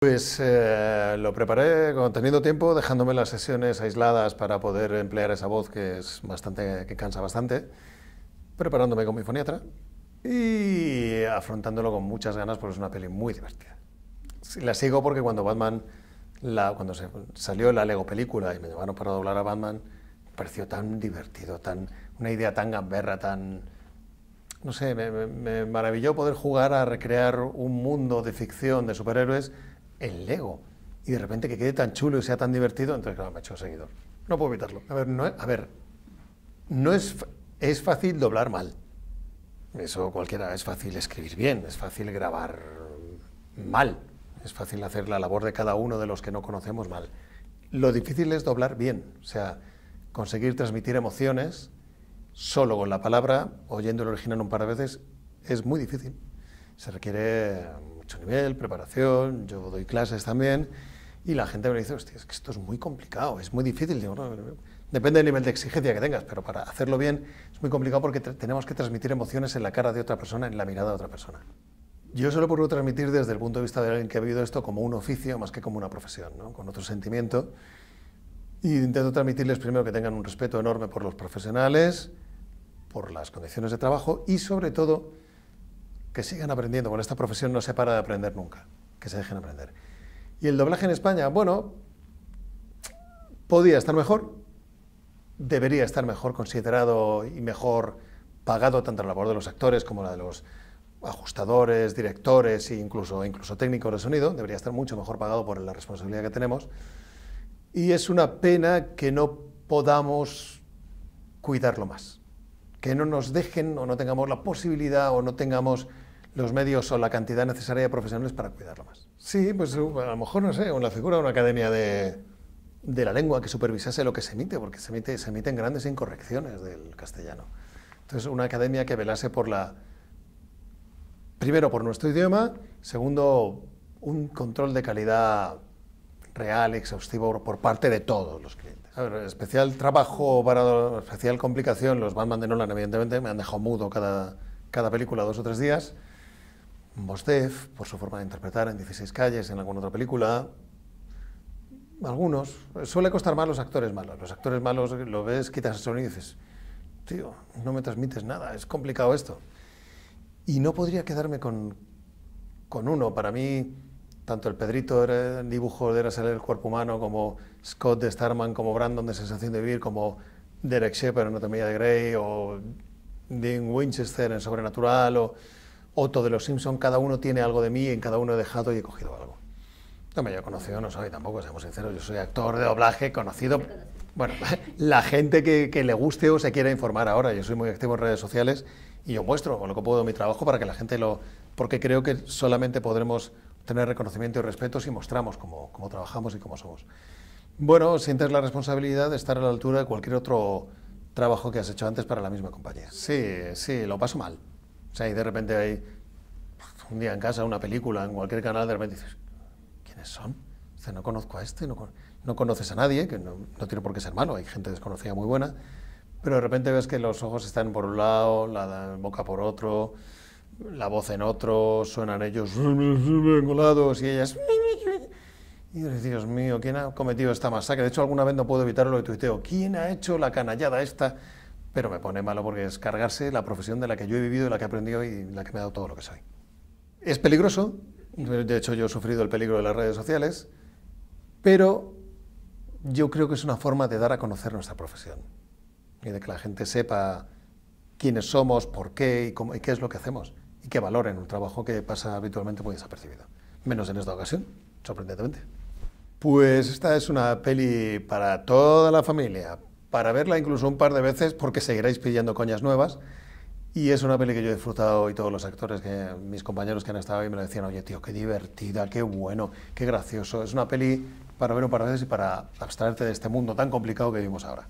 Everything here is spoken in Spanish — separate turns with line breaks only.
Pues eh, lo preparé teniendo tiempo, dejándome las sesiones aisladas para poder emplear esa voz que es bastante, que cansa bastante, preparándome con mi foniatra y afrontándolo con muchas ganas porque es una peli muy divertida. La sigo porque cuando Batman, la, cuando salió la Lego película y me llevaron para doblar a Batman, pareció tan divertido, tan una idea tan gamberra, tan no sé, me, me maravilló poder jugar a recrear un mundo de ficción de superhéroes el Lego y de repente que quede tan chulo y sea tan divertido, entonces, claro, me ha hecho seguidor. No puedo evitarlo. A ver, no, es, es fácil doblar mal. Eso cualquiera, es fácil escribir bien, es fácil grabar mal, es fácil hacer la labor de cada uno de los que no conocemos mal. Lo difícil es doblar bien, o sea, conseguir transmitir emociones solo con la palabra, oyendo el original un par de veces, es muy difícil se requiere eh, mucho nivel, preparación, yo doy clases también, y la gente me dice, hostia, es que esto es muy complicado, es muy difícil. depende del nivel de exigencia que tengas, pero para hacerlo bien es muy complicado porque tenemos que transmitir emociones en la cara de otra persona, en la mirada de otra persona. Yo solo puedo transmitir desde el punto de vista de alguien que ha vivido esto como un oficio más que como una profesión, con otro sentimiento. Y intento transmitirles primero que tengan un respeto enorme por los profesionales, por las condiciones de trabajo y sobre todo que sigan aprendiendo. porque esta profesión no se para de aprender nunca, que se dejen aprender. Y el doblaje en España, bueno, podía estar mejor, debería estar mejor considerado y mejor pagado tanto la labor de los actores como la de los ajustadores, directores e incluso, incluso técnicos de sonido. Debería estar mucho mejor pagado por la responsabilidad que tenemos. Y es una pena que no podamos cuidarlo más. Que no nos dejen o no tengamos la posibilidad o no tengamos los medios o la cantidad necesaria de profesionales para cuidarlo más. Sí, pues uh, a lo mejor, no sé, una figura, una academia de, de la lengua que supervisase lo que se emite, porque se, emite, se emiten grandes incorrecciones del castellano. Entonces, una academia que velase por la... Primero, por nuestro idioma, segundo, un control de calidad real, exhaustivo, por parte de todos los clientes. A ver, especial trabajo, para, especial complicación, los Batman de Nolan, evidentemente, me han dejado mudo cada, cada película dos o tres días, Mostev, por su forma de interpretar en 16 calles, en alguna otra película. Algunos. Suele costar más los actores malos. Los actores malos lo ves, quitas el sonido y dices, tío, no me transmites nada, es complicado esto. Y no podría quedarme con, uno. Para mí, tanto el Pedrito el dibujo de Erasel el cuerpo humano, como Scott de Starman, como Brandon de Sensación de Vivir, como Derek Shepard en Anatomía de Grey, o Dean Winchester en Sobrenatural, o Otto de los Simpson, cada uno tiene algo de mí, y en cada uno he dejado y he cogido algo. No me haya conocido, no soy tampoco, seamos sinceros, yo soy actor de doblaje conocido. Bueno, la gente que, le guste o se quiera informar ahora, yo soy muy activo en redes sociales y yo muestro con lo que puedo mi trabajo para que la gente lo... porque creo que solamente podremos tener reconocimiento y respeto si mostramos cómo, cómo trabajamos y cómo somos. Bueno, sientes la responsabilidad de estar a la altura de cualquier otro trabajo que has hecho antes para la misma compañía. Sí, sí, lo paso mal y de repente hay un día en casa, una película, en cualquier canal, de repente dices, ¿quiénes son? no conozco a este, no, no conoces a nadie, que no, no, tiene por qué ser malo, hay gente desconocida muy buena, pero de repente ves que los ojos están por un lado, la boca por otro, la voz en otro, suenan ellos engolados y ellas... Y Dios mío, ¿quién ha cometido esta masacre? De hecho, alguna vez no puedo evitarlo de tuiteo. ¿Quién ha hecho la canallada esta? pero me pone malo porque es cargarse la profesión de la que yo he vivido, de la que he aprendido y la que me ha dado todo lo que soy. Es peligroso, de hecho yo he sufrido el peligro de las redes sociales, pero yo creo que es una forma de dar a conocer nuestra profesión y de que la gente sepa quiénes somos, por qué y, y qué es lo que hacemos y que valoren un trabajo que pasa habitualmente muy desapercibido. Menos en esta ocasión, sorprendentemente. Pues esta es una peli para toda la familia, para verla incluso un par de veces porque seguiréis pillando coñas nuevas. Y es una peli que yo he disfrutado y todos los actores, que mis compañeros que han estado ahí me lo decían, oye tío, qué divertida, qué bueno, qué gracioso. Es una peli para ver un par de veces y para abstraerte de este mundo tan complicado que vivimos ahora.